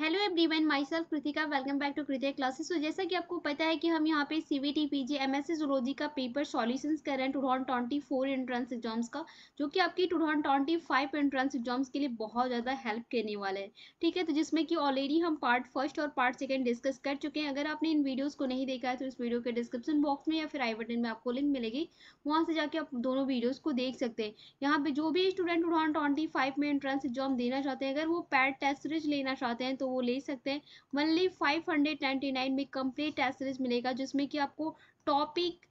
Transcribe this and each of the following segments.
Hello everyone myself Kritika welcome back to Kritik classes तो जैसा कि आपको पता है कि हम यहाँ पे C V T P G M S C zoology का पेपर सोल्यूशन कर रहे हैं two thousand twenty four entrance exams का जो कि आपकी two thousand twenty five entrance exams के लिए बहुत ज़्यादा हेल्प करने वाला है ठीक है तो जिसमें कि ऑलरेडी हम पार्ट फर्स्ट और पार्ट सेकेंड डिस्कस कर चुके हैं अगर आपने इन वीडियोज़ को नहीं देखा है तो इस वीडियो के डिस्क्रिप्शन बॉक्स में या फिर आई बटन में आपको लिंक मिलेगी वहाँ से जाके आप दोनों वीडियोज़ को देख सकते हैं यहाँ पर जो भी student two thousand twenty five में एंट्रेंस एग्जाम देना चाहते हैं अगर वो पैड टेस्ट रिज लेना चाहते हैं तो वो ले सकते हैं only five hundred ninety nine में कंप्लीट टेस्ट सीरीज मिलेगा जिसमें कि आपको टॉपिक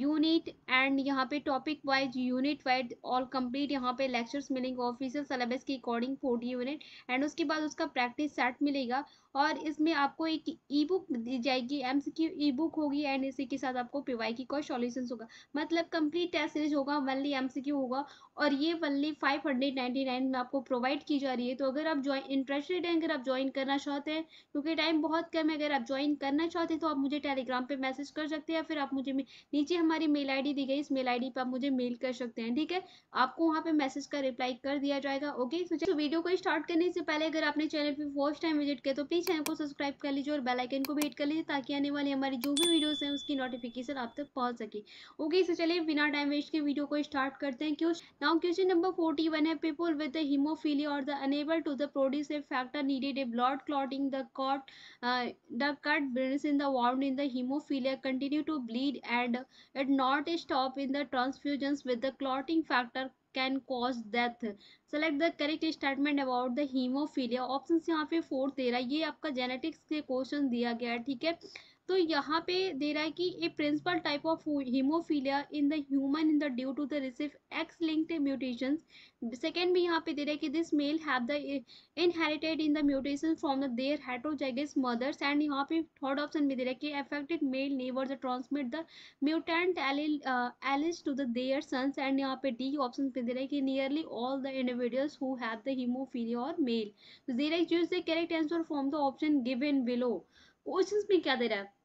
यूनिट एंड यहाँ पे टॉपिक वाइज यूनिट वाइज और कंप्लीट यहाँ पे लेक्चर्स मिलेंगे ऑफिशियल सिलेबस के अकॉर्डिंग फोर्टी यूनिट एंड उसके बाद उसका प्रैक्टिस सेट मिलेगा और इसमें आपको एक ई बुक दी जाएगी M C Q E book होगी एंड इसी के साथ आपको पीवाई की कोई सॉल्यूशन होगा मतलब कंप्लीट टेस्ट सीरीज होगा वनली एम सी क्यू होगा और ये only five hundred ninety nine में आपको प्रोवाइड की जा रही है तो अगर आप ज्वाइन इंटरेस्टेड हैं अगर आप ज्वाइन करना चाहते हैं क्योंकि टाइम बहुत कम है अगर आप ज्वाइन करना चाहते हैं तो आप मुझे टेलीग्राम पर मैसेज कर सकते हैं फिर आप मुझे नीचे हमारी मेल आई दी गई इस मेल आई पर आप मुझे मेल कर सकते हैं ठीक है आपको वहाँ पे मैसेज का रिप्लाई कर दिया जाएगा ओके तो वीडियो को स्टार्ट करने से पहले अगर आपने चैनल पर फर्स्ट टाइम विजिट किया तो प्लीज ही चैनल को सब्सक्राइब कर लीजिए और बेल आइकन को भी हिट कर लीजिए ताकि आने वाली हमारी जो भी वीडियोस हैं उसकी नोटिफिकेशन आप तक पहुंच सके ओके इसे चलिए बिना टाइम वेस्ट के वीडियो को स्टार्ट करते हैं क्यों now question number forty one है पीपल विद द हीमोफीलिया और the unable to the produce a factor needed a blood clotting the clot the cut ब्रिल्स in the wound in the haemophilia continue to bleed and at not stop in the transfusions with the clotting factor can cause death select the correct statement about the haemophilia option यहाँ पे fourth दे रहा है ये आपका genetics के question दिया गया है ठीक है तो यहाँ पे दे रहा है कि a principal type of haemophilia in the human in the due to the recessive X linked mutation second भी यहाँ पे दे रहा है कि this male have the inherited in the mutation from the their heterozygous mothers and यहाँ पे third option भी दे रहा है कि affected male never the transmit the mutant allele to the their sons and यहाँ पे डी ऑप्शन पे दे रहा है कि nearly all the individuals who have the haemophilia are male दे रहा है choose the correct answer from the option given below question में क्या दे रहा है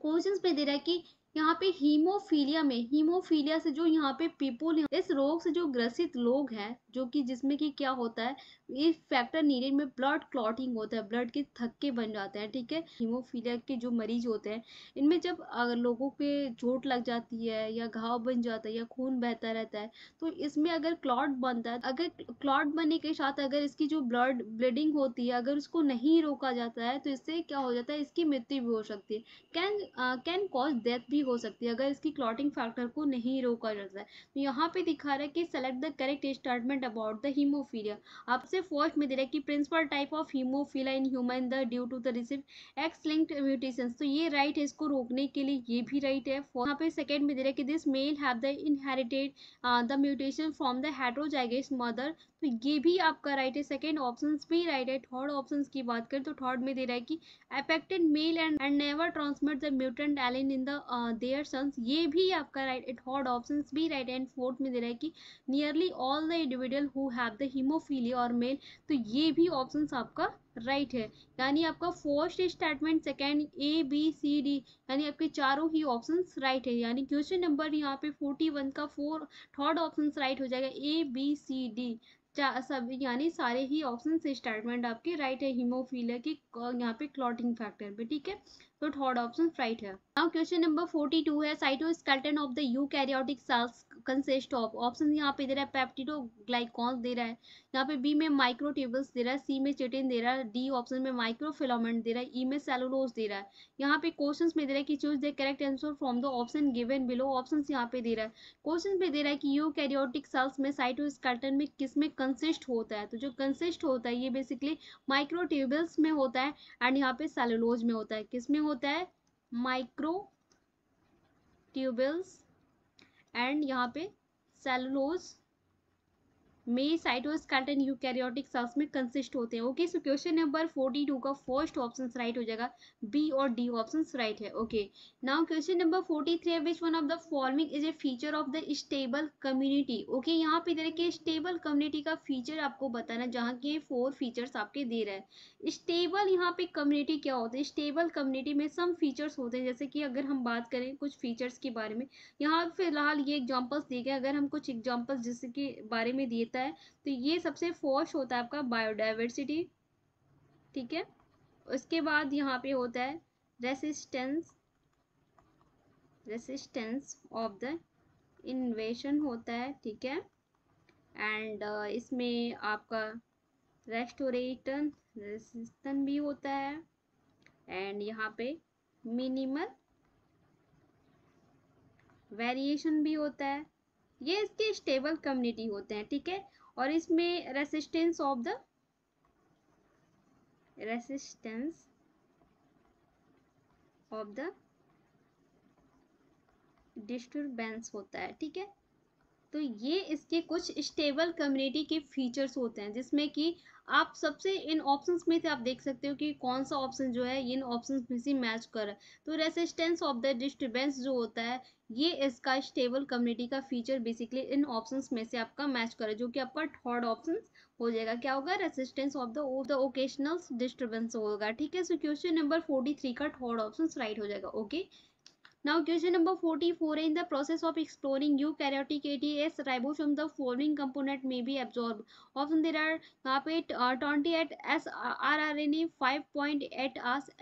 क्वेश्चंस पे दे रहा है कि यहाँ पे हीमोफीलिया में हीमोफीलिया से जो यहाँ पे पीपुल इस रोग से जो ग्रसित लोग हैं जो कि जिसमें कि क्या होता है ये फैक्टर नीरेट में ब्लड क्लॉटिंग होता है ब्लड के थक्के बन जाते हैं ठीक है हीमोफीलिया के जो मरीज होते हैं इनमें जब लोगों पे चोट लग जाती है या घाव बन जाता है या खून बहता रहता है तो इसमें अगर क्लॉट बनता है अगर क्लॉट बनने के साथ अगर इसकी जो ब्लड ब्लीडिंग होती है अगर उसको नहीं रोका जाता है तो इससे क्या हो जाता है इसकी मृत्यु भी हो सकती है कैन कैन कॉज डेथ भी हो सकती है अगर इसकी क्लॉटिंग फैक्टर को नहीं रोका जाता है तो यहाँ पे दिखा रहा है कि select the correct statement about the haemophilia आपसे फर्स्ट में दे रहा है कि principal type of haemophilia in human the due to the recessive X linked mutation तो ये राइट है इसको रोकने के लिए ये भी राइट है यहाँ पे सेकेंड में दे रहा है कि this male have the inherited the mutation from the heterozygous mother तो ये भी आपका राइट है सेकेंड ऑप्शन भी राइट है थर्ड ऑप्शन की बात करें तो थर्ड में दे रहा है कि affected male and and never transmit the mutant allele in the their sons ये भी आपका राइट एट हॉड ऑप्शन भी राइट एंड फोर्थ में दे रहा है कि nearly all the individual who have the haemophilia are male तो ये भी ऑप्शन आपका राइट right है यानी आपका first statement second A B C D यानी आपके चारों ही ऑप्शन राइट है यानी क्वेश्चन नंबर यहाँ पे फोर्टी वन का फोर थर्ड ऑप्शन राइट हो जाएगा ए बी सी डी सब यानी सारे ही ऑप्शन स्टेटमेंट आपके राइट है हीमोफीलिया के यहाँ पे क्लॉटिंग फैक्टर पे ठीक है So third option is right here. Now question number 42 है cytoskeleton of the eukaryotic cells consist of option यहाँ पे दे रहा है पैप्टिडो ग्लाइकॉन्स दे रहा है यहाँ पे बी में माइक्रोट्यूबल्स दे रहा है सी में चिटिन दे रहा है डी ऑप्शन में माइक्रोफिलोमेंट दे रहा है ई e में सेलोलोस दे रहा है यहाँ पे क्वेश्चन में दे रहा है कि choose the correct answer from the option given below option यहाँ पे दे रहा है क्वेश्चन पे दे रहा है कि यू कैरियोटिक सेल्स में साइटोस्केल्टन में किस में कंसिस्ट होता है तो जो कंसिस्ट होता है ये बेसिकली माइक्रोट्यूबल्स में होता है एंड यहाँ पे सेलोलोज में होता है किस में होता है माइक्रो ट्यूबल्स एंड यहाँ पे सेलुलोज मे साइटोस्केल्टन यूकैरियोटिक सेल्स में कंसिस्ट होते हैं okay so question number forty two का फर्स्ट ऑप्शन राइट हो जाएगा बी और डी ऑप्शन राइट है okay now question number forty three which one of the following is a feature of the stable community okay यहाँ पे दे रखे stable community का feature आपको बताना जहाँ के फोर फीचर्स आपके दे रहे हैं स्टेबल यहाँ पे कम्युनिटी क्या होते हैं स्टेबल कम्युनिटी में सम फीचर्स होते हैं जैसे कि अगर हम बात करें कुछ फीचर्स के बारे में यहाँ फिलहाल ये एग्जाम्पल्स दिए गए अगर हम कुछ एग्जाम्पल्स जिसके बारे में दिए मिलता है तो ये सबसे फर्स्ट होता है आपका बायोडाइवर्सिटी ठीक है उसके बाद यहाँ पे होता है resistance resistance of the invasion होता है ठीक है एंड uh, इसमें आपका रेस्टोरेटन रेसिस्टन भी होता है एंड यहाँ पे मिनिमल वेरिएशन भी होता है ये इसके स्टेबल कम्युनिटी होते हैं ठीक है और इसमें resistance of the resistance of the disturbance होता है ठीक है तो ये इसके कुछ स्टेबल कम्युनिटी के फीचर्स होते हैं जिसमें कि आप सबसे इन ऑप्शंस में से आप देख सकते हो कि कौन सा ऑप्शन जो है इन ऑप्शंस में से मैच कर रहा है तो रेसिस्टेंस ऑफ द डिस्टर्बेंस जो होता है ये इसका स्टेबल कम्युनिटी का फीचर बेसिकली इन ऑप्शंस में से आपका मैच कर रहा है जो कि आपका थर्ड ऑप्शन हो जाएगा क्या होगा resistance of the the occasional disturbance होगा ठीक है so question number forty three का थर्ड ऑप्शन राइट हो जाएगा okay okay? Now question number 44 in the process of exploring eukaryotic ADS ribosome the following component may be absorbed. often there are यहाँ पे 28 S R R N A five point eight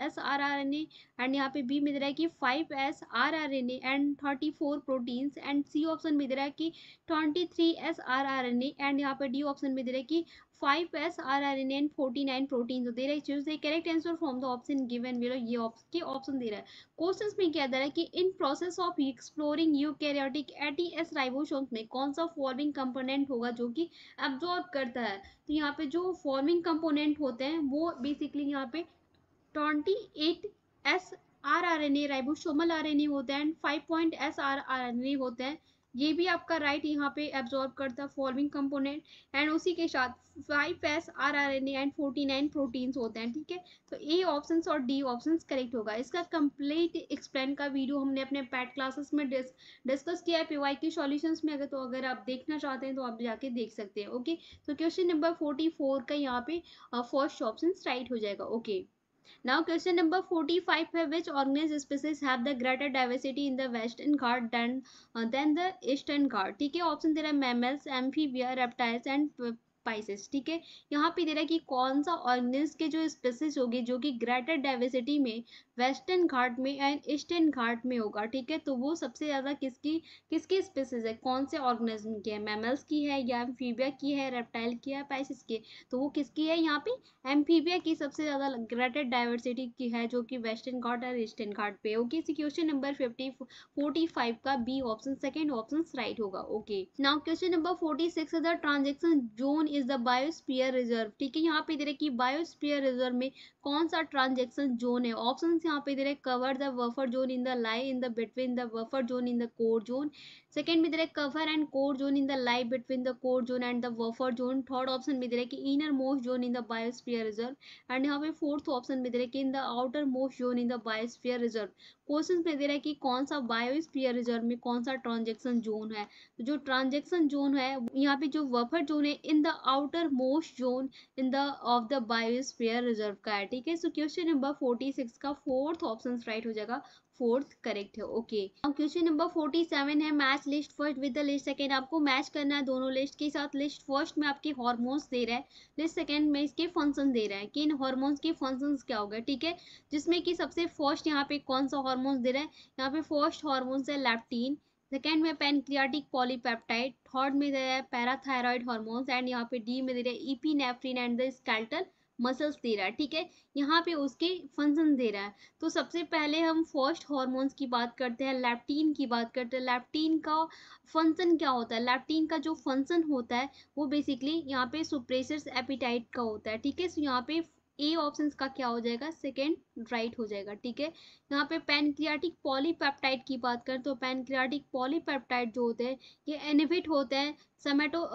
S R R N A and यहाँ पे B में दे रहा है कि five S R R N A and thirty four proteins and C option में दे रहा है कि twenty three S R R N A and यहाँ पे डी ऑप्शन में दे कि five S R R N N forty nine protein दे रहा है choose the correct answer from the option given below ये के ऑप्शन दे रहा है क्वेश्चन में क्या दे रहा है कि in process of exploring eukaryotic eighty S ribosomes में कौन सा फॉर्मिंग कंपोनेंट होगा जो कि एब्जॉर्ब करता है तो यहाँ पे जो फॉर्मिंग कंपोनेंट होते हैं वो बेसिकली यहाँ पे twenty eight S R R N ये भी आपका राइट right यहाँ पे एब्जॉर्ब करता है फॉर्मिंग कंपोनेंट एंड उसी के साथ five S R R N and forty nine proteins होते हैं ठीक है तो ए ऑप्शन और डी ऑप्शन करेक्ट होगा इसका कंप्लीट एक्सप्लेन का वीडियो हमने अपने पैट क्लासेस में डिस्कस किया है पीवाई के सॉल्यूशंस में अगर तो अगर आप देखना चाहते हैं तो आप जाके देख सकते हैं ओके तो क्वेश्चन नंबर फोर्टी फोर का यहाँ पे फर्स्ट ऑप्शन राइट हो जाएगा okay okay. Now question number 45 है which organism species have the greater diversity in the western Ghat than uh, than the eastern Ghat ठीक है ऑप्शन दे रहा है mammals amphibia reptiles and species ठीक है यहाँ पे दे रहा है कि कौन सा ऑर्गेनिज के जो स्पेसिस होगी जो कि ग्रेटर डाइवर्सिटी में वेस्टर्न घाट में एंड ईस्टर्न घाट में होगा ठीक है तो वो सबसे ज़्यादा किसकी किसकी स्पेसिस है कौन से ऑर्गेनिज्म की है मैमल्स की है या एम्फीबिया की है रेप्टाइल की है पाइसिस की तो वो किसकी है यहाँ पे एम्फीबिया की सबसे ज़्यादा ग्रेटर डाइवर्सिटी की है जो कि वेस्टर्न घाट और ईस्टर्न घाट पे ओके इसी question number fifty forty five का B option second option right होगा okay now question number forty six transition zone is the biosphere reserve ठीक है यहाँ पे दे रहे कि बायोस्पियर रिजर्व में कौन सा ट्रांजेक्शन जोन है ऑप्शन यहाँ पे दे रहे cover the buffer zone in the lie in the between the buffer zone in the core zone second में दे cover and core zone in the life between the core zone and the buffer zone third option में दे कि inner most zone in the biosphere reserve and यहाँ पे fourth option में दे कि in the outer most zone in the biosphere reserve question में दे रहा है कि कौन सा बायोस्फीयर रिजर्व में कौन सा ट्रांजेक्शन जोन है तो जो ट्रांजेक्शन जोन है यहाँ पे जो वफर जोन है in the outer most zone in the of the biosphere reserve का है ठीक है so question number forty six का फोर्थ ऑप्शन राइट हो जाएगा फोर्थ करेक्ट है okay question number forty seven है match list first with the list second आपको मैच करना है दोनों लिस्ट के साथ लिस्ट फर्स्ट में आपके हॉर्मोन्स दे रहा है लिस्ट सेकेंड में इसके फंक्शन दे रहा है कि इन हॉर्मोन्स के फंक्शन क्या होगा ठीक है जिसमें कि सबसे फर्स्ट यहाँ पे कौन सा हॉर्मोन्स दे रहा है यहाँ पे फर्स्ट हॉर्मोन्स है लेप्टीन सेकेंड में पेनक्रियाटिक पॉलीपेप्टाइड थर्ड में दे रहा है पैराथायरॉयड हॉर्मोन्स एंड यहाँ पे डी में दे रहा है epinephrine and the skeletal muscles दे रहा है ठीक है यहाँ पे उसके फंक्शन दे रहा है तो सबसे पहले हम फर्स्ट हॉर्मोन्स की बात करते हैं लैप्टीन की बात करते हैं लैप्टीन का फंक्शन क्या होता है लैप्टीन का जो फंक्शन होता है वो बेसिकली यहाँ पे सुप्रेसर्स एपिटाइट का होता है ठीक है सो यहाँ पे ए ऑप्शन का क्या हो जाएगा सेकेंड राइट हो जाएगा ठीक है यहाँ पे पेनक्रियाटिक पॉलीपेप्टाइड की बात करें तो पैनक्रियाटिक पॉलीपेप्टाइड जो होते हैं ये एनिफिट होते हैं सोमेटो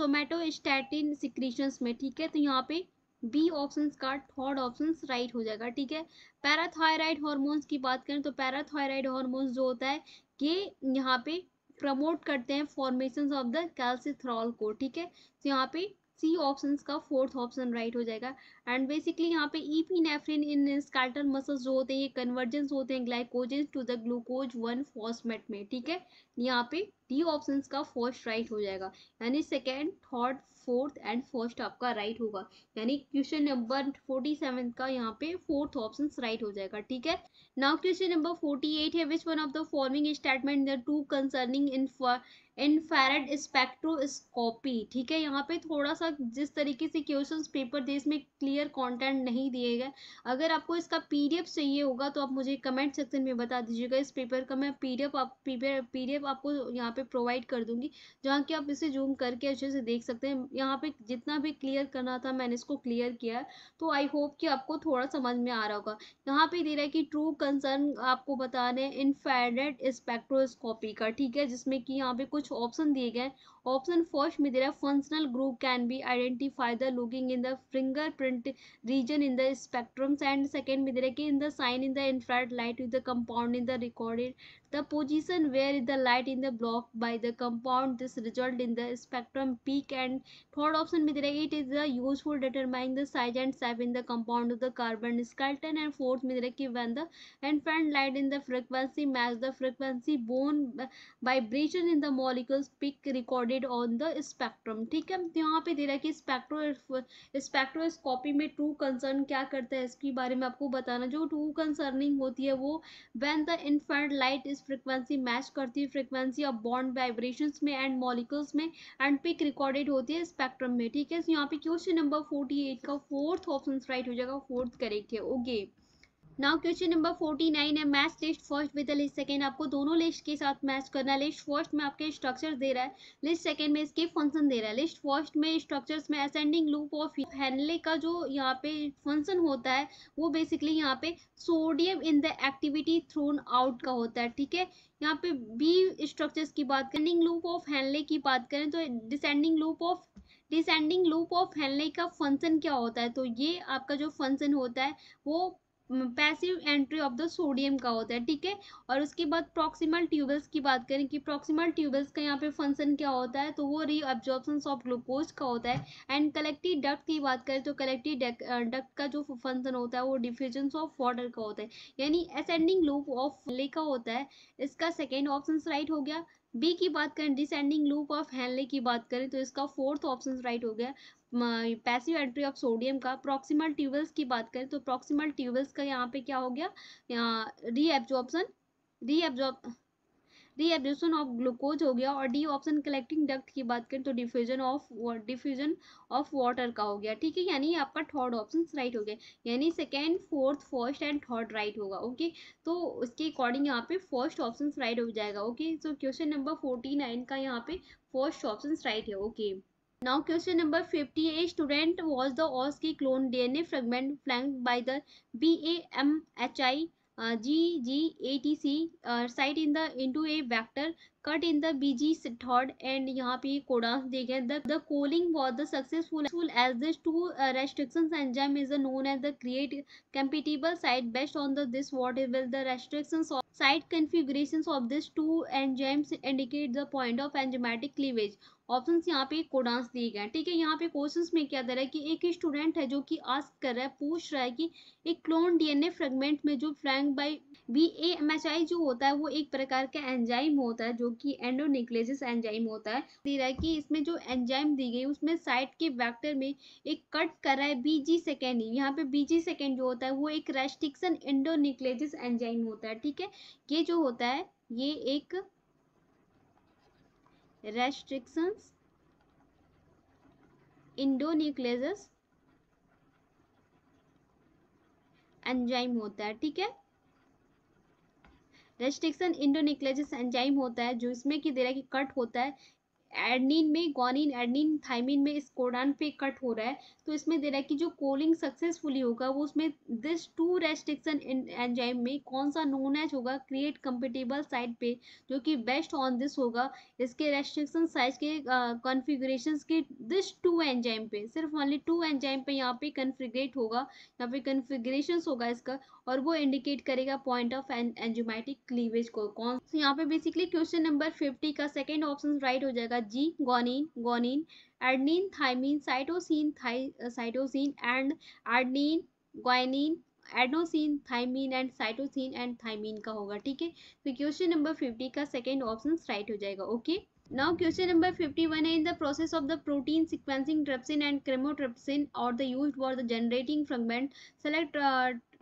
सोमेटोस्टैटिन सिक्रीशंस में ठीक है तो यहाँ पे बी ऑप्शन का थर्ड ऑप्शन राइट हो जाएगा ठीक है पैराथायराइड हॉर्मोन्स की बात करें तो पैराथायराइड हॉर्मोन्स जो होता है ये यहाँ पे प्रमोट करते हैं फॉर्मेशन ऑफ द कैल्सिथ्रॉल को ठीक है तो यहाँ पे सी ऑप्शन का फोर्थ ऑप्शन राइट हो जाएगा एंड बेसिकली यहाँ पे ईपी नेफ्रिन इन स्कैल्टल मसल्स जो होते हैं ये कन्वर्जेंस होते हैं glycogens to the glucose one phosphate में ठीक है यहाँ पे डी ऑप्शन का फर्स्ट राइट हो जाएगा यानी second third fourth and first आपका राइट right होगा यानी क्वेश्चन नंबर फोर्टी सेवन का यहाँ पे फोर्थ ऑप्शन राइट हो जाएगा ठीक है now question number forty eight है which one of the forming statement the to concerning in infrared spectroscopy ठीक है यहाँ पे थोड़ा सा जिस तरीके से क्वेश्चंस पेपर थे इसमें क्लियर कंटेंट नहीं दिए गए अगर आपको इसका पीडीएफ चाहिए होगा तो आप मुझे कमेंट सेक्शन में बता दीजिएगा इस पेपर का मैं पीडीएफ आप पीडीएफ आपको यहाँ पे पे प्रोवाइड कर दूंगी जहाँ कि आप इसे जूम करके अच्छे से देख सकते हैं यहाँ पे जितना भी क्लियर करना था मैंने इसको क्लियर किया है तो आई होप कि आपको थोड़ा समझ में आ रहा होगा यहाँ पे दे रहा है कि ट्रू कंसर्न आपको बता रहे हैं इनफेडेड स्पेक्ट्रोस्कोपी का ठीक है जिसमें कि यहाँ पे कुछ ऑप्शन दिए गए ऑप्शन फर्स्ट में दे रहा है functional group can be identify the looking in the finger print region in the spectrums and second में दे रहा है कि in the sign in the infrared light with the compound in the recorded the position where the light in the block by the compound this result in the spectrum peak and third option with it is the useful determining the size and shape in the compound of the carbon skeleton and fourth with when the infant light in the frequency match the frequency bone vibration in the molecules peak recorded on the spectrum ठीक है यहाँ पे दे रहा है ki spectro spectroscopy में true concern kya karta hai इसके bare mein aapko batana jo true concerning hoti hai wo when the infrared light is frequency match करती है फ्रीक्वेंसी ऑफ बॉन्ड वाइब्रेशन में एंड मॉलिकल्स में and peak recorded होती है spectrum में ठीक है यहाँ पे क्वेश्चन नंबर फोर्टी एट का फोर्थ ऑप्शन राइट हो जाएगा फोर्थ करेक्ट है okay okay. Now question number forty nine है match list first with list second आपको दोनों लिस्ट के साथ मैच करना है लिस्ट फर्स्ट में आपके स्ट्रक्चर दे रहा है लिस्ट सेकेंड में इसके फंक्शन दे रहा है लिस्ट फर्स्ट में स्ट्रक्चर्स में असेंडिंग लूप ऑफ हैनले का जो यहाँ पे फंक्शन होता है वो बेसिकली यहाँ पे sodium in the activity thrown out का होता है ठीक है यहाँ पे बी स्ट्रक्चर्स की बात करेंडिंग लूप ऑफ हैनले की बात करें तो descending loop of descending loop of Henle का फंक्शन क्या होता है तो ये आपका जो फंक्शन होता है वो passive entry of the sodium का होता है ठीक है और उसके बाद प्रॉक्सिमल ट्यूबल्स की बात करें कि प्रॉक्सिमल ट्यूबल्स का यहाँ पे फंक्शन क्या होता है तो वो रीअब्जॉर्बन ऑफ ग्लूकोज का होता है एंड कलेक्टिव डक्ट की बात करें तो कलेक्टिव डक्ट का जो फंक्शन होता है वो डिफ्यूजन ऑफ वाटर का होता है यानी असेंडिंग लूप ऑफ ले का होता है इसका सेकेंड ऑप्शन राइट हो गया बी की बात करें डिसेंडिंग लूप ऑफ हैनले की बात करें तो इसका फोर्थ ऑप्शन राइट हो गया पैसिव एंट्री ऑफ सोडियम का प्रॉक्सिमल ट्यूबल्स की बात करें तो प्रॉक्सिमल ट्यूबल्स का यहाँ पे क्या हो गया यहाँ एब्जॉर्ब री एब्जॉर्बन ऑफ ग्लूकोज हो गया और डी ऑप्शन कलेक्टिंग डक्ट की बात करें तो diffusion of diffusion of water का हो गया ठीक है यानी आपका थर्ड ऑप्शन राइट हो गया यानी second fourth first and third right होगा ओके तो उसके अकॉर्डिंग यहाँ पे फर्स्ट ऑप्शन राइट हो जाएगा okay so question number forty nine का यहाँ पे फर्स्ट ऑप्शन राइट है okay Now question number 58 student was the OSCE clone DNA fragment flanked by the BAMHI uh, GGATC uh, site in the into a vector cut in the BG third and here पे codons देखे the the calling was the successful as this two uh, restrictions enzyme is known as the create compatible site based on the this what will the restrictions of site configurations of these two enzymes indicate the point of enzymatic cleavage option यहाँ पे codons दिए गए ठीक है यहाँ पे question में क्या दे रहा है कि एक स्टूडेंट है जो कि आस्क कर रहा है पूछ रहा है कि एक क्लोन डीएनए फ्रेगमेंट में जो फ्रैंक बाई बी आई जो होता है वो एक प्रकार का एंजाइम होता है जो कि एंडोनिक्लेसिस एंजाइम होता है दे रहा है कि इसमें जो एंजाइम दी गई उसमें साइट के वैक्टर में एक कट कर रहा है बी जी सेकेंड यहाँ पे बी जी सेकेंड जो होता है वो एक रेस्ट्रिक्शन एंडोनिक्लेजिस एंजाइम होता है ठीक है ये जो होता है ये एक restrictions इंडोन्यूक्लियस एंजाइम होता है ठीक है रेस्ट्रिक्शन इंडोनिक्लेजिस एंजाइम होता है जो इसमें कि दे रहा है कि कट होता है एडनिन में ग्वानिन एडनिन थाइमिन में इस कोडान पे कट हो रहा है तो इसमें दे रहा है कि जो कोलिंग सक्सेसफुली होगा वो उसमें this two restriction in enzyme में कौन सा नोन एच होगा क्रिएट कंपेटेबल साइड पे जो कि बेस्ट ऑन दिस होगा इसके रेस्ट्रिक्शन साइज के कॉन्फिग्रेशन uh, के दिस टू एंजाइम पे सिर्फ ऑनली टू एंजाइम पे यहाँ पे कन्फिग्रेट होगा यहाँ पे कन्फिग्रेशन होगा इसका और वो इंडिकेट करेगा पॉइंट ऑफ एंजोमैटिक क्लीवेज को कौन तो यहाँ पे बेसिकली क्वेश्चन नंबर फिफ्टी का सेकेंड ऑप्शन राइट हो जाएगा जी guanine guanine adenine thymine cytosine cytosine and adenine guanine adenosine thymine and cytosine and thymine का होगा ठीक है तो क्वेश्चन नंबर फिफ्टी का सेकेंड ऑप्शन राइट हो जाएगा okay now question number fifty one है in the process of the protein sequencing trypsin and chymotrypsin और the use for the generating fragment select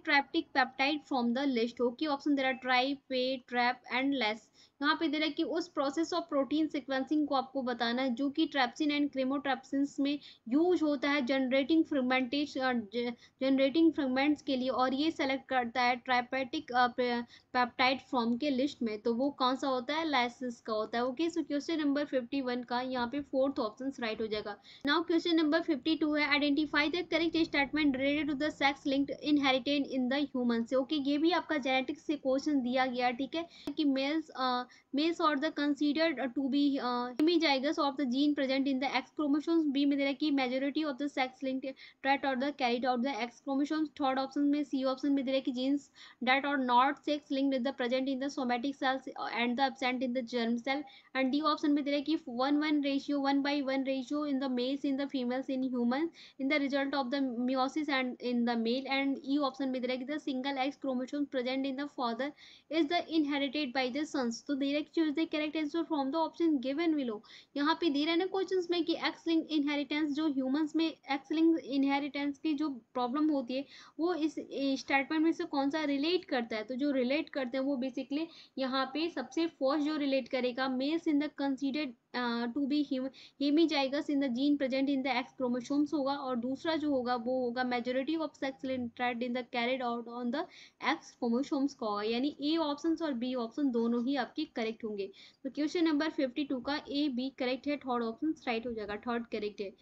ट्रैप्टिक peptide from the list okay option there are try पे trap and less यहाँ पे दे रहा है कि उस प्रोसेस ऑफ प्रोटीन सिक्वेंसिंग को आपको बताना है जो कि ट्रैप्सिन एंड क्रेमोट्रैप्सिन में यूज होता है जनरेटिंग फ्रेगमेंटेश जनरेटिंग फ्रेगमेंट्स के लिए और ये सेलेक्ट करता है ट्राइपेटिक पेप्टाइड फॉर्म के लिस्ट में तो वो कौन सा होता है लाइसिस का होता है okay so question number fifty one का यहाँ पे फोर्थ ऑप्शन राइट हो जाएगा now question number fifty two है identify the correct statement related to the sex linked inherited in the human से ओके ये भी आपका जेनेटिक्स से क्वेश्चन दिया गया ठीक है कि males uh, males or the considered uh, to be uh, hemigygous of the gene present in the X chromosomes. B में दे कि majority of the sex linked trait or the carried out the X chromosomes. Third option में C option में दे कि genes that are not sex linked is the present in the somatic cells uh, and the absent in the germ cell. And D option में दे कि one one ratio one by one ratio in the males in the females in humans in the result of the meiosis and in the male and E option में दे कि the single X chromosome present in the father is the inherited by the sons. तो Dheeraj choose the correct answer from the option given below यहाँ पे दे रहे ना questions में कि एक्स लिंक इनहेरिटेंस जो ह्यूमंस में एक्स लिंक इनहेरिटेंस की जो प्रॉब्लम होती है वो इस स्टेटमेंट में से कौन सा रिलेट करता है तो जो रिलेट करते हैं वो बेसिकली यहाँ पे सबसे फर्स्ट जो रिलेट करेगा males in the considered to be hemizygous in the gene present in the X chromosomes होगा और दूसरा जो होगा वो होगा majority of sex inherited in the carried out on the X chromosomes का होगा यानी ए ऑप्शन और बी ऑप्शन दोनों ही आपके करेक्ट होंगे तो क्वेश्चन नंबर फिफ्टी टू का ए बी करेक्ट है थर्ड ऑप्शन राइट हो जाएगा थर्ड करेक्ट है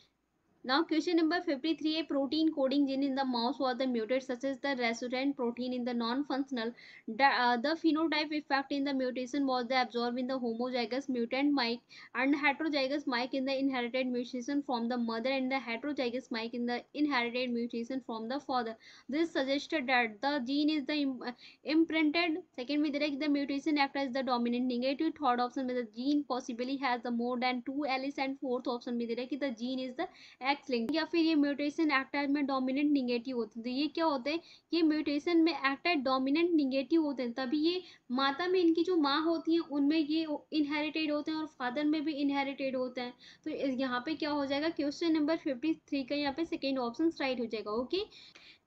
Now question number 53 a protein coding gene in the mouse was the mutant such as the resident protein in the non-functional. The, uh, the, phenotype effect in the mutation was the absorbed in the homozygous mutant mic and heterozygous mic in the inherited mutation from the mother and the heterozygous mic in the inherited mutation from the father. This suggested that the gene is the Im uh, imprinted. Second with direct the mutation act as the dominant negative. Third option with the gene possibly has the more than two alleles and fourth option with direct the gene is the X link या फिर ये mutation actor में dominant negative होते हैं तो ये क्या होते हैं ये म्यूटेशन में एक्टर डोमिनेंट निगेटिव होते हैं तभी ये माता में इनकी जो माँ होती है उनमें ये इनहेरिटेड होते हैं और फादर में भी इनहेरिटेड होते हैं तो यहाँ पे क्या हो जाएगा क्वेश्चन नंबर फिफ्टी का यहाँ पे सेकेंड ऑप्शन राइट हो जाएगा ओके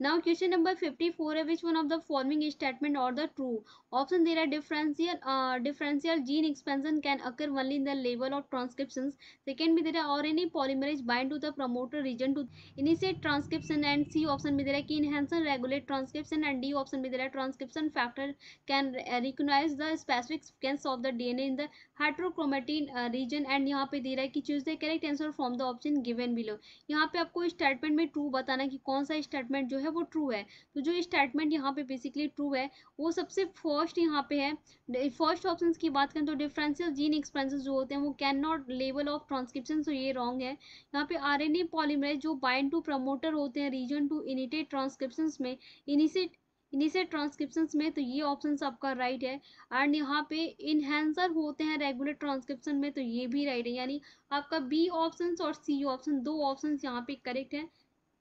now question number 54 है which one of the following statement or the true option there are differential uh, differential gene expansion can occur only in the level of transcriptions second भी दे रहा any polymerase bind to the promoter region to initiate transcription and C option भी दे key enhancer regulate transcription and D option भी दे transcription factor can recognize the specific sequence of the DNA in the heterochromatin region and यहाँ पे दे रहा है कि choose the correct answer from the option given below यहाँ पे आपको स्टेटमेंट में ट्रू बताना कि कौन सा स्टेटमेंट जो है है वो ट्रू है तो जो स्टेटमेंट यहाँ पे बेसिकली ट्रू है वो सबसे फर्स्ट यहाँ पे है फर्स्ट ऑप्शन की बात करें तो डिफरेंशियल जीन एक्सपेंसिस जो होते हैं वो can not level of transcription तो ये रॉन्ग है यहाँ पे आर एन जो बाइंड टू प्रमोटर होते हैं रीजन टू इनिटेड ट्रांसक्रिप्शन में इनिसेट इनिशियल ट्रांसक्रिप्शन में तो ये ऑप्शन आपका राइट है एंड यहाँ पे इनहेंसर होते हैं रेगुलर ट्रांसक्रिप्शन में तो ये भी राइट है यानी आपका बी ऑप्शन और सी ऑप्शन दो ऑप्शन यहाँ पे करेक्ट है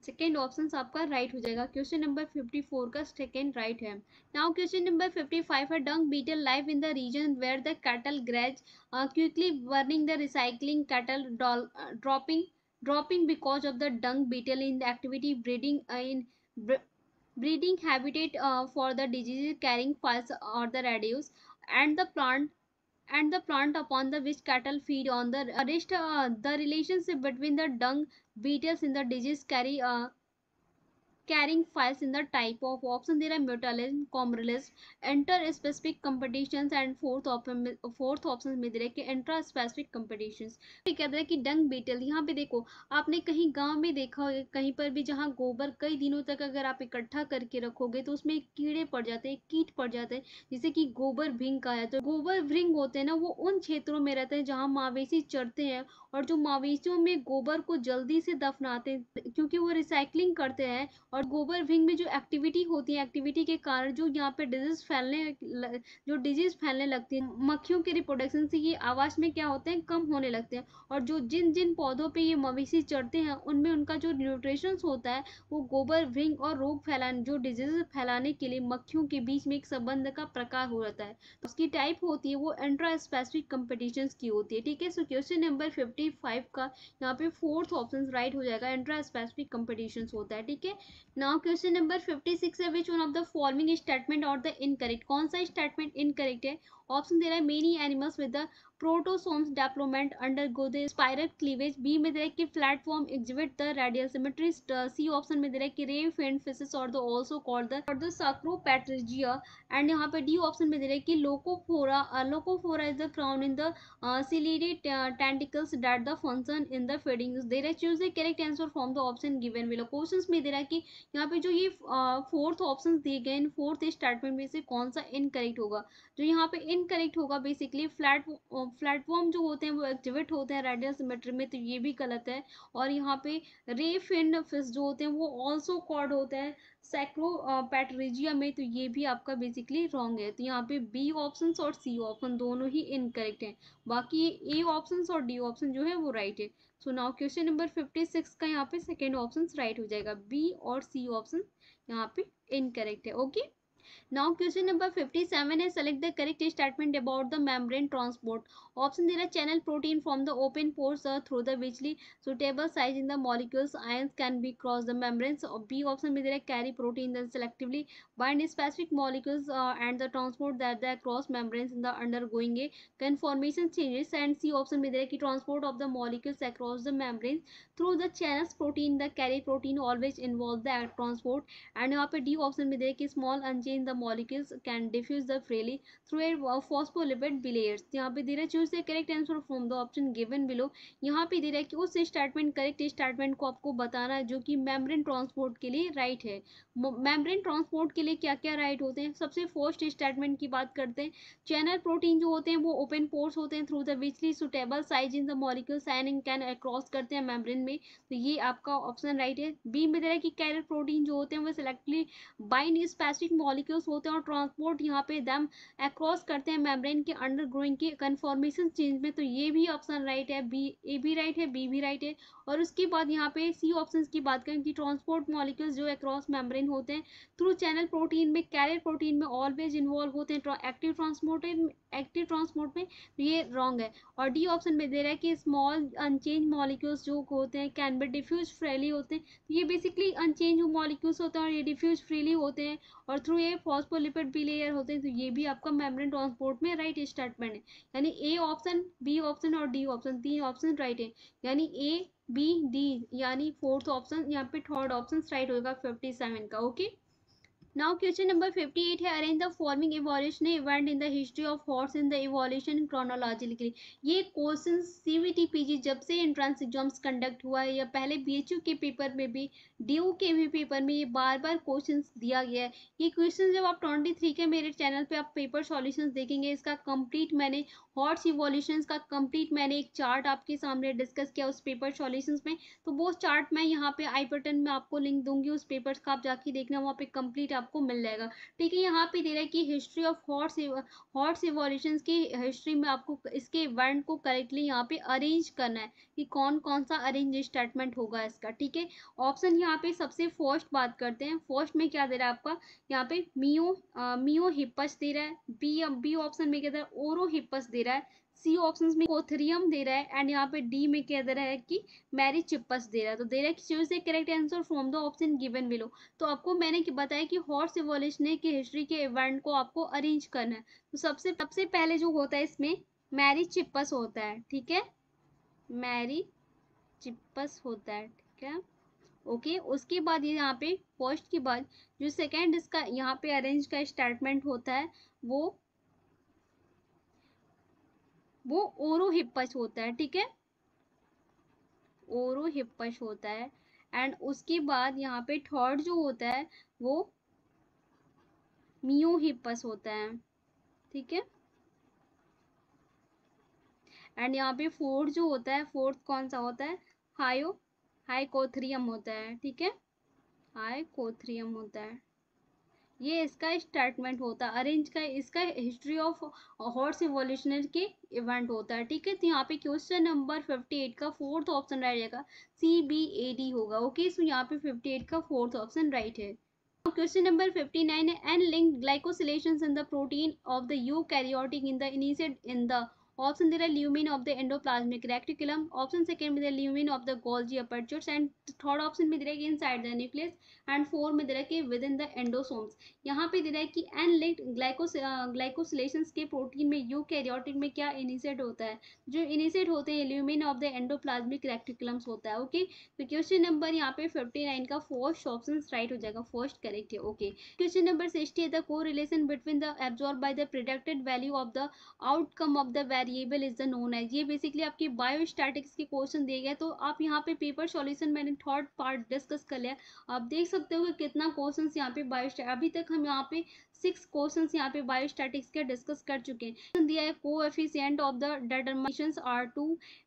सेकेंड ऑप्शन आपका राइट हो जाएगा क्वेश्चन नंबर फिफ्टी फोर का सेकेंड राइट है now question number fifty five है dung beetle life in the region where the cattle graze quickly burning the recycling cattle dropping dropping because of the dung beetle in the activity breeding uh, in bre breeding habitat uh, for the diseases carrying pulse or the radius and the plant and the plant upon the which cattle feed on the rest uh, the relationship between the dung beetles in the disease carry a uh, carrying files in the type of option there are mutualist commercialist enter specific competitions and fourth option fourth option में दे रहे कि intra specific competition कह रहा है कि डंग beetle यहाँ पे देखो आपने कहीं गांव में देखा होगा कहीं पर भी जहाँ गोबर कई दिनों तक अगर आप इकट्ठा करके रखोगे तो उसमें कीड़े पड़ जाते हैं कीट पड़ जाते हैं जैसे कि गोबर भृंग का है तो गोबर भृंग होते हैं ना वो उन क्षेत्रों में रहते हैं जहाँ मावेशी चढ़ते हैं और जो मावेशियों में गोबर को जल्दी से दफनाते हैं क्योंकि वो रिसाइकलिंग करते हैं और और गोबर विंग में जो एक्टिविटी होती है एक्टिविटी के कारण जो यहाँ पे डिजीज फैलने जो डिजीज फैलने लगती है मक्खियों के रिप्रोडक्शन से ये आवास में क्या होते हैं कम होने लगते हैं और जो जिन जिन पौधों पे ये मवेशी चढ़ते हैं उनमें उनका जो न्यूट्रिशन होता है वो गोबर विंग और रोग फैलाने जो डिजीज फैलाने के लिए मक्खियों के बीच में एक संबंध का प्रकार हो जाता है तो उसकी टाइप होती है वो इंट्रा स्पेसिफिक कम्पिटिशन की होती है ठीक है so question number fifty five का यहाँ पे फोर्थ ऑप्शन राइट हो जाएगा इंट्रा स्पेसिफिक कम्पिटिशन होता है ठीक है नाउ क्वेश्चन नंबर 56 है which one of the forming statement और द इनकरेक्ट कौन सा स्टेटमेंट इनकरेक्ट है ऑप्शन दे रहा है many animals with the protostomes development undergo the spiral cleavage B में दे रहा है कि platform exhibit the radial symmetry C option में दे रहा है कि रेव फेंट फिशेस और द ऑल्सो कॉल्ड द और द सक्रॉपैट्रिजिया एंड यहाँ पे डी ऑप्शन में दे रहा है कि lophophora lophophora is the crown in the ciliated tentacles that the function in the feeding दे रहा है choose the correct answer from the option given below question में दे रहा है कि यहाँ पे जो ये फोर्थ uh, ऑप्शन दिए गए इन फोर्थ स्टेटमेंट में से कौन सा इनकरेक्ट होगा जो यहाँ पे इन इनकरेक्ट होगा बेसिकली फ्लैट प्लेटफॉर्म जो होते हैं वो एक्टिवेट होते हैं रेडियल सिमेट्री में तो ये भी गलत है और यहाँ पे रे फिन फिस जो होते हैं वो ऑल्सो कॉर्ड होते हैं सेक्रो पैटरीजिया में तो ये भी आपका बेसिकली रॉन्ग है तो यहाँ पे बी ऑप्शन और सी ऑप्शन दोनों ही इनकरेक्ट हैं बाकी ए ऑप्शन और डी ऑप्शन जो है वो राइट है so now question number fifty six का यहाँ पे सेकेंड ऑप्शन राइट हो जाएगा बी और सी ऑप्शन यहाँ पे इनकरेक्ट है okay okay? Now question number fifty seven है select the correct statement about the membrane transport option दे रहा है channel protein from the open pores through the which suitable size in the molecules ions can be cross the membrane B option में दे रहा है carry protein then selectively bind specific molecules and the transport that the cross membrane in the undergoing conformation changes and C option में दे रहा है कि transport of the molecules across the membrane through the channels protein the carry protein always involve the transport and यहाँ पे D option में दे कि small uncharged the molecules can diffuse the freely through at phospholipid bilayers यहाँ पे दे रहे choose the correct answer from the option given below यहाँ पे दे रहा है कि उस स्टेटमेंट करेक्ट स्टेटमेंट को आपको बताना है जो कि मेम्ब्रेन ट्रांसपोर्ट के लिए राइट है मेम्ब्रेन ट्रांसपोर्ट के लिए क्या क्या राइट होते हैं सबसे फर्स्ट स्टेटमेंट की बात करते हैं चैनल प्रोटीन जो होते हैं वो ओपन पोर्स होते हैं through the which suitable size in the molecule sign can across करते हैं मेम्ब्रेन में तो ये आपका ऑप्शन राइट है बी में दे रहा है कि कैरियर प्रोटीन जो होते हैं वो सिलेक्टली बाइंड स्पेसिफिक मॉलिक्यूल्स होते हैं और ट्रांसपोर्ट यहाँ पे दम अक्रॉस करते हैं मेम्ब्रेन के अंडर ग्रोइंग के कन्फॉर्मेशन चेंज में तो ये भी ऑप्शन राइट है बी ए भी राइट है बी भी राइट है और उसके बाद यहाँ पे सी ऑप्शन की बात करें कि ट्रांसपोर्ट मॉलिक्यूल्स जो अक्रॉस मेम्ब्रेन होते हैं थ्रू चैनल प्रोटीन में कैरियर प्रोटीन में ऑलवेज इन्वॉल्व होते हैं एक्टिव ट्रांसपोर्टेड एक्टिव ट्रांसपोर्ट में तो ये रॉन्ग है और डी ऑप्शन में दे रहा है कि स्मॉल अनचेंज मॉलिक्यूल्स जो होते हैं कैन बी डिफ्यूज फ्रीली होते हैं तो ये बेसिकली अनचेंज मॉलिक्यूल्स होते हैं और ये डिफ्यूज फ्रीली होते हैं और थ्रू ये फॉस्फोलिपिड बी लेयर होते हैं तो ये भी आपका मेम्ब्रेन ट्रांसपोर्ट में राइट स्टेटमेंट है यानी ए ऑप्शन बी ऑप्शन और डी ऑप्शन तीन ऑप्शन राइट है यानी ए बी डी यानी फोर्थ ऑप्शन यहाँ पे थर्ड ऑप्शन राइट होगा फिफ्टी सेवन का okay okay? Now question number fifty eight है arrange the arrange the forming evolutionary event in the history of horse in the evolution chronologically ये question CVT PG जब से entrance exams conduct हुआ है या पहले BHU के पेपर में भी डीयू के भी पेपर में ये बार बार क्वेश्चन दिया गया है ये क्वेश्चन जब आप ट्वेंटी थ्री के मेरे चैनल पर आप पेपर सॉल्यूशन देखेंगे इसका कम्प्लीट मैंने हॉर्स इवोल्यूशन का कम्प्लीट मैंने एक चार्ट आपके सामने डिस्कस किया उस पेपर सॉल्यूशन में तो वो चार्ट मैं यहाँ पे आई बटन में आपको लिंक दूंगी उस पेपर का आप जाके देखना वहाँ पे कम्प्लीट आपको मिल जाएगा ठीक है यहाँ पे दे रहा है कि history of horse horse evolution की हिस्ट्री में आपको इसके वर्ण को करेक्टली यहाँ पे अरेंज करना है कि कौन कौन सा अरेंज स्टेटमेंट होगा इसका ठीक है ऑप्शन यहाँ पे सबसे फर्स्ट बात करते हैं फर्स्ट में क्या दे रहा है आपका यहाँ पे मियो मियो हिप्पस दे रहा है बी बी ऑप्शन में क्या दे रहा है ओरो हिप्पस दे रहा है सी ऑप्शंस में कोथरियम दे रहा है एंड यहाँ पे डी में क्या दे रहा है कि मैरी चिप्पस दे रहा है तो दे रहा है कि choose the correct answer from the option given below तो आपको मैंने बताया कि हॉर्स इवोल्यूशनरी के हिस्ट्री के इवेंट को आपको अरेंज करना है तो सबसे सबसे पहले जो होता है इसमें मैरी चिप्पस होता है ठीक है मैरी चिप्पस होता है ठीक है ओके okay, उसके बाद ये यहाँ पे फर्स्ट के बाद जो सेकंड इसका यहाँ पे अरेंज का स्टेटमेंट होता है वो वो ओरोहिप्पस होता है ठीक है ओरोहिप्पस होता है एंड उसके बाद यहाँ पे थर्ड जो होता है वो मियोहिप्पस होता है ठीक है एंड यहाँ पे फोर्थ जो होता है फोर्थ कौन सा होता है हायो हाइकोथ्रियम होता है ठीक है हाइकोथ्रियम होता है ये इसका स्टेटमेंट होता है अरेंज का इसका हिस्ट्री ऑफ हॉर्स इवोल्यूशनर के इवेंट होता है ठीक है तो यहाँ पे क्वेश्चन नंबर फिफ्टी एट का फोर्थ ऑप्शन राइट जाएगा सी बी ए डी होगा ओके सो यहाँ पे फिफ्टी एट का फोर्थ ऑप्शन राइट है क्वेश्चन नंबर फिफ्टी नाइन है N link glycosylation in the protein of the eukaryotic in the initiate in the option दे रहा है lumen of the endoplasmic reticulum option second में दे lumen of the Golgi apparatus and third option में दे रहा है inside the nucleus and four में दे रहा है कि विद इन द एंडोसोम्स यहाँ पे दे रहा है कि एन लिट ग्लाइकोस के प्रोटीन में यू में क्या इनिशिएट होता है जो इनिशिएट होते हैं lumen of the endoplasmic reticulums होता है ओके तो क्वेश्चन नंबर यहाँ पे फिफ्टी का फर्स्ट ऑप्शन राइट हो जाएगा फर्स्ट करेक्ट है okay question number sixty the को between the absorb by the producted value of the outcome of the variable is the known as ये basically आपके biostatistics के क्वेश्चन दिए गए तो आप यहाँ पे पेपर सॉल्यूशन मैंने थर्ड पार्ट डिस्कस कर लिया आप देख सकते हो कि कितना क्वेश्चन यहाँ पे बायोस्टैट अभी तक हम यहाँ पे सिक्स क्वेश्चन यहाँ पे बायोस्टैटिक्स के डिस्कस कर चुके हैं दिया है coefficient of the determination R two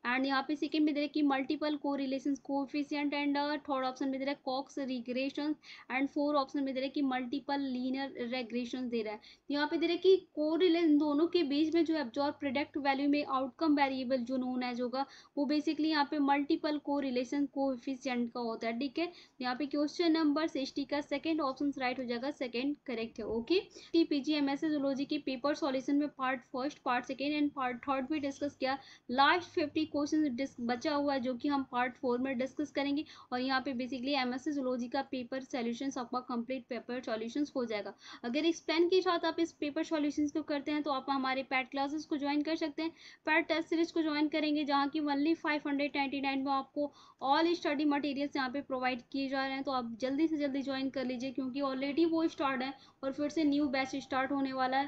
and यहाँ पे सेकेंड में दे रहे कि मल्टीपल को रिलेशन को एफिशियंट एंड थर्ड ऑप्शन में दे रहा है Cox regression and four option भी दे रहे कि मल्टीपल लीनर रेग्रेशन दे रहा है यहाँ पे दे रहा है कि को रिलेशन दोनों के बीच में जो एब्जॉर्व प्रोडक्ट वैल्यू में आउटकम वेरिएबल जो नोन एज होगा वो बेसिकली यहाँ पे मल्टीपल को रिलेशन को एफिशियंट का होता है ठीक है यहाँ पे क्वेश्चन नंबर सिक्सटी का सेकेंड ऑप्शन राइट हो जाएगा सेकेंड करेक्ट है okay T P G M S zoology की पेपर सॉल्यूशन में part first part second and part third भी डिस्कस किया लास्ट फिफ्टी क्वेश्चन बचा हुआ है जो कि हम पार्ट फोर में डिस्कस करेंगे और यहाँ पे बेसिकली एम एस जोलॉजी का पेपर सोल्यूशन आपका कंप्लीट पेपर सोल्यूशन हो जाएगा अगर इस प्लान के साथ आप इस पेपर सोल्यूशन को करते हैं तो आप हमारे पैट क्लासेस को ज्वाइन कर सकते हैं पैट टेस्ट सीरीज को ज्वाइन करेंगे जहाँ की only five hundred ninety nine में आपको ऑल स्टडी मटेरियल्स यहाँ पे प्रोवाइड किए जा रहे हैं तो आप जल्दी से जल्दी ज्वाइन कर लीजिए क्योंकि ऑलरेडी वो स्टार्ट है और फिर से न्यू बैच स्टार्ट होने वाला है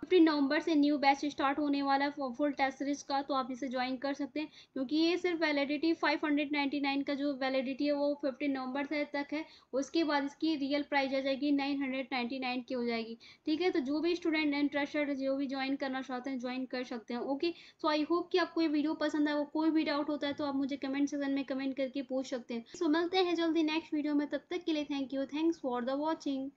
फिफ्टीन नवंबर से न्यू बैच स्टार्ट होने वाला है फुल टेस्ट सीरीज का तो आप इसे ज्वाइन कर सकते हैं क्योंकि ये सिर्फ वैलिडिटी 599 का जो वैलिडिटी है वो फिफ्टीन नवंबर से तक है उसके बाद इसकी रियल प्राइस आ जाएगी नाइन की हो जाएगी ठीक है तो जो भी स्टूडेंट इंटरेस्टेड जो भी ज्वाइन करना चाहते हैं ज्वाइन कर सकते हैं ओके सो आई होप कि आपको ये वीडियो पसंद आए कोई भी डाउट होता है तो आप मुझे कमेंट सेक्शन में कमेंट करके पूछ सकते हैं सो so, मिलते हैं जल्दी नेक्स्ट वीडियो में तब तक के लिए thank you thanks for the watching